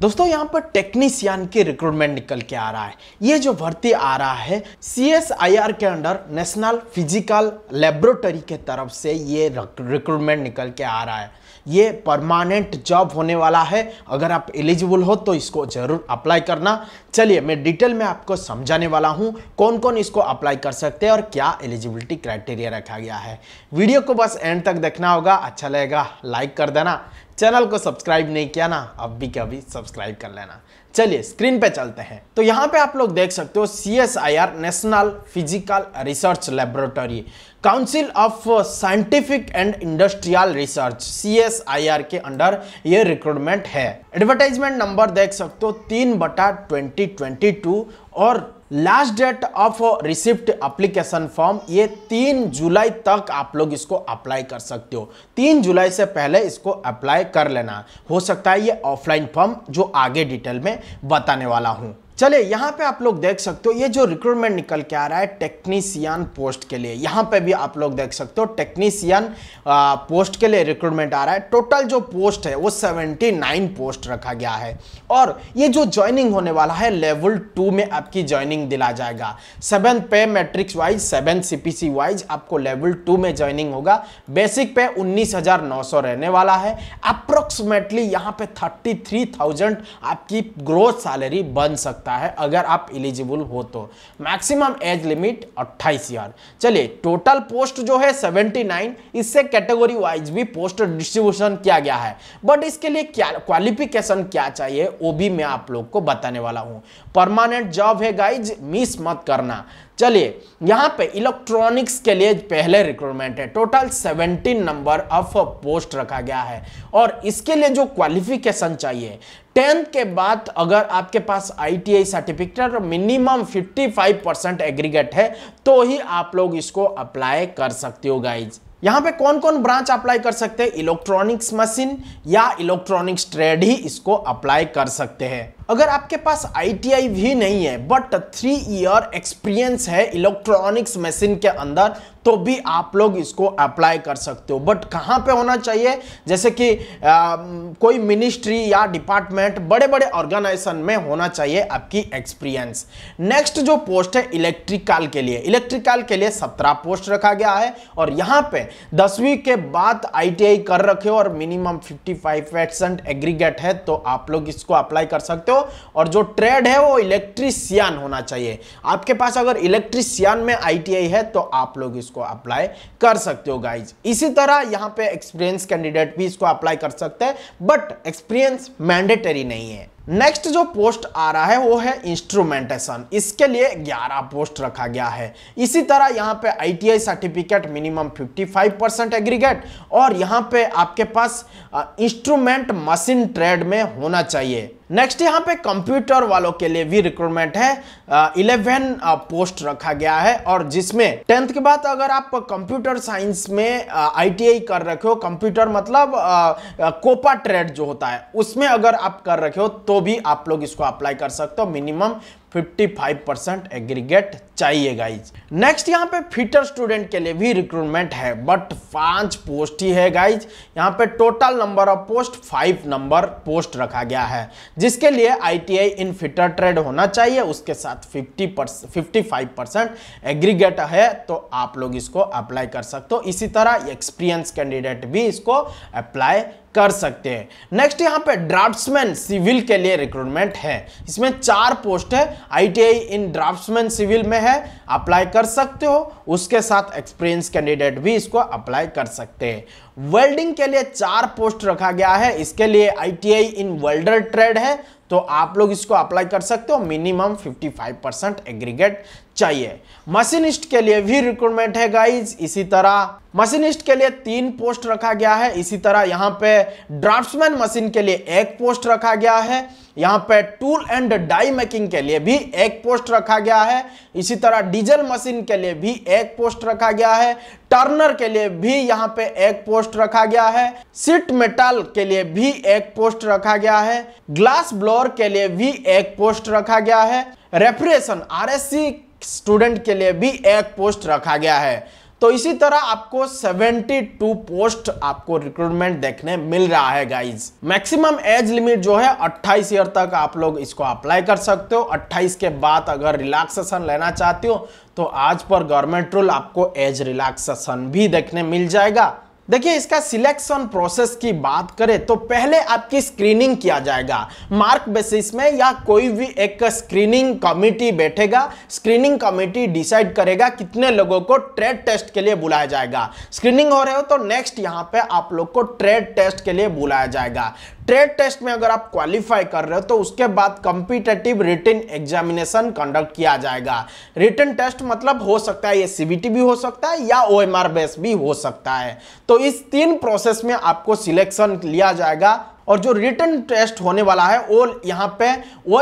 दोस्तों यहाँ पर टेक्नीशियन के रिक्रूटमेंट निकल के आ रहा है ये जो भर्ती आ रहा है सी के अंडर नेशनल फिजिकल लेबोरेटरी के तरफ से ये रिक्रूटमेंट निकल के आ रहा है ये परमानेंट जॉब होने वाला है अगर आप एलिजिबल हो तो इसको जरूर अप्लाई करना चलिए मैं डिटेल में आपको समझाने वाला हूँ कौन कौन इसको अप्लाई कर सकते हैं और क्या एलिजिबिलिटी क्राइटेरिया रखा गया है वीडियो को बस एंड तक देखना होगा अच्छा लगेगा लाइक कर देना चैनल को सब्सक्राइब नहीं किया ना अब भी कभी सब्सक्राइब कर लेना चलिए स्क्रीन पे चलते हैं तो यहाँ पे आप लोग देख सकते हो C S I R national physical research laboratory council of scientific and industrial research C S I R के अंडर ये रिक्रूटमेंट है एडवर्टाइजमेंट नंबर देख सकते हो तीन बटा ट्वेंटी ट्वेंटी टू और last date of receipt application form ये तीन जुलाई तक आप लोग इसको अप्लाई कर सकते हो तीन जुलाई से पहले इसको अप्लाई कर लेना हो सकता है ये ऑफलाइन फॉर्म जो आगे डिटेल में बताने वाला हूँ चले यहाँ पे आप लोग देख सकते हो ये जो रिक्रूटमेंट निकल के आ रहा है टेक्नीसियन पोस्ट के लिए यहाँ पे भी आप लोग देख सकते हो टेक्नीसियन पोस्ट के लिए रिक्रूटमेंट आ रहा है टोटल जो पोस्ट है वो 79 पोस्ट रखा गया है और ये जो ज्वाइनिंग होने वाला है लेवल टू में आपकी ज्वाइनिंग दिला जाएगा सेवन पे matrix wise seven C wise आपको लेवल टू में ज्वाइनिंग होगा बेसिक पे उन्नीस रहने वाला है अप्रोक्सीमेटली यहाँ पे थर्टी आपकी ग्रोथ सैलरी बन सकता सकता है अगर आप एलिजिबल हो तो मैक्सिमम एज लिमिट 28 ईयर चलिए टोटल पोस्ट जो है 79 इससे कैटेगरी वाइज भी पोस्ट डिस्ट्रीब्यूशन किया गया है बट इसके लिए क्या क्वालिफिकेशन क्या चाहिए वो भी मैं आप लोग को बताने वाला हूँ परमानेंट जॉब है गाइज मिस मत करना चलिए यहाँ पे इलेक्ट्रॉनिक्स के लिए पहले रिक्रूटमेंट है टोटल 17 नंबर ऑफ पोस्ट रखा गया है और इसके लिए जो क्वालिफिकेशन चाहिए टेंथ के बाद अगर आपके पास आईटीआई सर्टिफिकेट और मिनिमम 55 परसेंट एग्रीगेट है तो ही आप लोग इसको अप्लाई कर सकते हो गाइज यहाँ पे कौन कौन ब्रांच अप्लाई कर सकते हैं इलेक्ट्रॉनिक्स मशीन या इलेक्ट्रॉनिक्स ट्रेड ही इसको अप्लाई कर सकते हैं अगर आपके पास आईटीआई भी नहीं है बट थ्री ईयर एक्सपीरियंस है इलेक्ट्रॉनिक्स मशीन के अंदर तो भी आप लोग इसको अप्लाई कर सकते हो बट कहाँ पे होना चाहिए जैसे कि आ, कोई मिनिस्ट्री या डिपार्टमेंट बड़े बड़े ऑर्गेनाइजेशन में होना चाहिए आपकी एक्सपीरियंस नेक्स्ट जो पोस्ट है इलेक्ट्रिकल के लिए इलेक्ट्रिकल के लिए सत्रह पोस्ट रखा गया है और यहाँ पे दसवीं के बाद आईटीआई कर रखे हो और minimum fifty five percent aggregate है तो आप लोग इसको अप्लाई कर सकते हो और जो ट्रेड है वो इलेक्ट्रीशियन होना चाहिए आपके पास अगर इलेक्ट्रीशियन में आईटीआई है तो आप लोग इसको अप्लाई कर सकते हो गाइज इसी तरह यहाँ पे एक्सपीरियंस कैंडिडेट भी इसको अप्लाई कर सकते हैं बट एक्सपीरियंस मैंडेटरी नहीं है नेक्स्ट जो पोस्ट आ रहा है वो है इंस्ट्रूमेंटेशन इसके लिए 11 पोस्ट रखा गया है इसी तरह यहाँ पे ITI certificate minimum 55 percent aggregate और यहाँ पे आपके पास इंस्ट्रूमेंट मशीन ट्रेड में होना चाहिए नेक्स्ट यहाँ पे कंप्यूटर वालों के लिए भी रिक्रूटमेंट है इलेवन पोस्ट रखा गया है और जिसमें टेंथ के बाद अगर आप कंप्यूटर साइंस में आईटीआई कर रखे हो कंप्यूटर मतलब कोपा ट्रेड जो होता है उसमें अगर आप कर रखे हो तो भी आप लोग इसको अप्लाई कर सकते हो मिनिमम 55 परसेंट एग्रीगेट चाहिए गाइज नेक्स्ट यहाँ पे फिटर स्टूडेंट के लिए भी रिक्रूटमेंट है बट पांच पोस्ट ही है गाइज यहाँ पे total number of post five number post रखा गया है जिसके लिए आईटीआई इन फिटर ट्रेड होना चाहिए उसके साथ 50 फिफ्टी फाइव परसेंट एग्रीगेट है तो आप लोग इसको अप्लाई कर सकते हो इसी तरह एक्सपीरियंस कैंडिडेट भी इसको अप्लाई कर सकते हैं नेक्स्ट यहाँ पे ड्राफ्ट्समैन सिविल के लिए रिक्रूटमेंट है इसमें चार पोस्ट है आईटीआई इन ड्राफ्ट्समैन सिविल में है अप्लाई कर सकते हो उसके साथ एक्सपीरियंस कैंडिडेट भी इसको अप्लाई कर सकते हैं वेल्डिंग के लिए चार पोस्ट रखा गया है इसके लिए आईटीआई इन वेल्डर ट्रेड है तो आप लोग इसको अप्लाई कर सकते हो मिनिमम 55 परसेंट एग्रीगेट चाहिए मशीनिस्ट के लिए भी रिक्रूटमेंट है गाइज इसी तरह मशीनिस्ट के लिए तीन पोस्ट रखा गया है इसी तरह यहाँ पे ड्राफ्टमैन मशीन के लिए एक पोस्ट रखा गया है यहाँ पे टूल एंड डाई मेकिंग के लिए भी एक पोस्ट रखा गया है इसी तरह डीजल मशीन के लिए भी एक पोस्ट रखा गया है टर्नर के लिए भी यहाँ पे एक पोस्ट रखा गया है सिट मेटल के लिए भी एक पोस्ट रखा गया है ग्लास ब्लोअर के लिए भी एक पोस्ट रखा गया है रेफ्रेशन आर स्टूडेंट के लिए भी एक पोस्ट रखा गया है तो इसी तरह आपको 72 पोस्ट आपको रिक्रूटमेंट देखने मिल रहा है गाइज मैक्सिमम एज लिमिट जो है 28 ईयर तक आप लोग इसको अप्लाई कर सकते हो 28 के बाद अगर रिलैक्सेशन लेना चाहते हो तो आज पर गवर्नमेंट रूल आपको एज रिलैक्सेशन भी देखने मिल जाएगा देखिए इसका सिलेक्शन प्रोसेस की बात करें तो पहले आपकी स्क्रीनिंग किया जाएगा मार्क बेसिस में या कोई भी एक स्क्रीनिंग कमेटी बैठेगा स्क्रीनिंग कमेटी डिसाइड करेगा कितने लोगों को ट्रेड टेस्ट के लिए बुलाया जाएगा स्क्रीनिंग हो रहे हो तो नेक्स्ट यहाँ पे आप लोग को ट्रेड टेस्ट के लिए बुलाया जाएगा ट्रेड टेस्ट में अगर आप क्वालिफाई कर रहे हो तो उसके बाद कॉम्पिटेटिव रिटर्न एग्जामिनेशन कंडक्ट किया जाएगा रिटर्न टेस्ट मतलब हो सकता है ये सीबीटी भी हो सकता है या ओ बेस भी हो सकता है तो इस तीन प्रोसेस में आपको सिलेक्शन लिया जाएगा और जो रिटर्न टेस्ट होने वाला है वो यहाँ पे ओ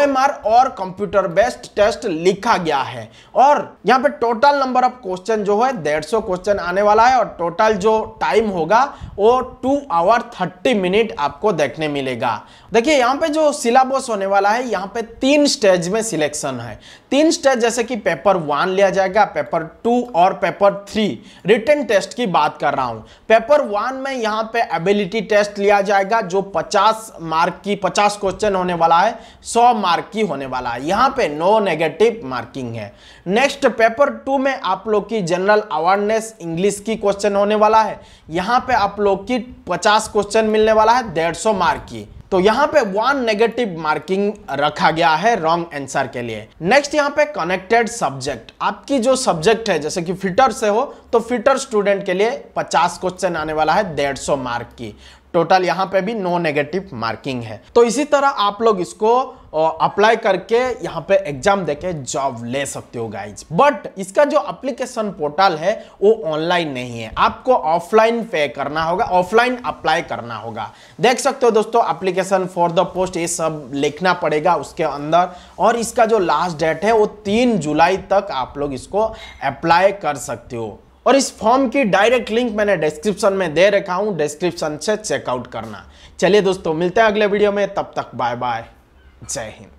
और कंप्यूटर बेस्ड टेस्ट लिखा गया है और यहाँ पे टोटल नंबर ऑफ क्वेश्चन जो है डेढ़ सौ क्वेश्चन आने वाला है और टोटल जो टाइम होगा वो टू आवर थर्टी मिनट आपको देखने मिलेगा देखिए यहाँ पे जो सिलेबस होने वाला है यहाँ पे तीन स्टेज में सिलेक्शन है तीन स्टेज जैसे कि पेपर वन लिया जाएगा पेपर टू और पेपर थ्री रिटर्न टेस्ट की बात कर रहा हूँ पेपर वन में यहाँ पे एबिलिटी टेस्ट लिया जाएगा जो पचास 50 मार्क की 50 क्वेश्चन होने वाला है 100 मार्क की होने वाला है यहाँ पे नो नेगेटिव मार्किंग है नेक्स्ट पेपर टू में आप लोग की जनरल अवेयरनेस इंग्लिश की क्वेश्चन होने वाला है यहाँ पे आप लोग की 50 क्वेश्चन मिलने वाला है 150 मार्क की तो यहाँ पे वन नेगेटिव मार्किंग रखा गया है रॉन्ग आंसर के लिए नेक्स्ट यहाँ पे कनेक्टेड सब्जेक्ट आपकी जो सब्जेक्ट है जैसे कि फिटर से हो तो फिटर स्टूडेंट के लिए 50 क्वेश्चन आने वाला है 150 मार्क की टोटल यहाँ पे भी नो नेगेटिव मार्किंग है तो इसी तरह आप लोग इसको अप्लाई करके यहाँ पे एग्जाम देके जॉब ले सकते हो गाइज बट इसका जो अप्लीकेशन पोर्टल है वो ऑनलाइन नहीं है आपको ऑफलाइन पे करना होगा ऑफलाइन अप्लाई करना होगा देख सकते हो दोस्तों अप्लीकेशन फॉर द पोस्ट ये सब लिखना पड़ेगा उसके अंदर और इसका जो लास्ट डेट है वो तीन जुलाई तक आप लोग इसको अप्लाई कर सकते हो और इस फॉर्म की डायरेक्ट लिंक मैंने डिस्क्रिप्शन में दे रखा हूं डिस्क्रिप्शन से चेकआउट करना चलिए दोस्तों मिलते हैं अगले वीडियो में तब तक बाय बाय जय हिंद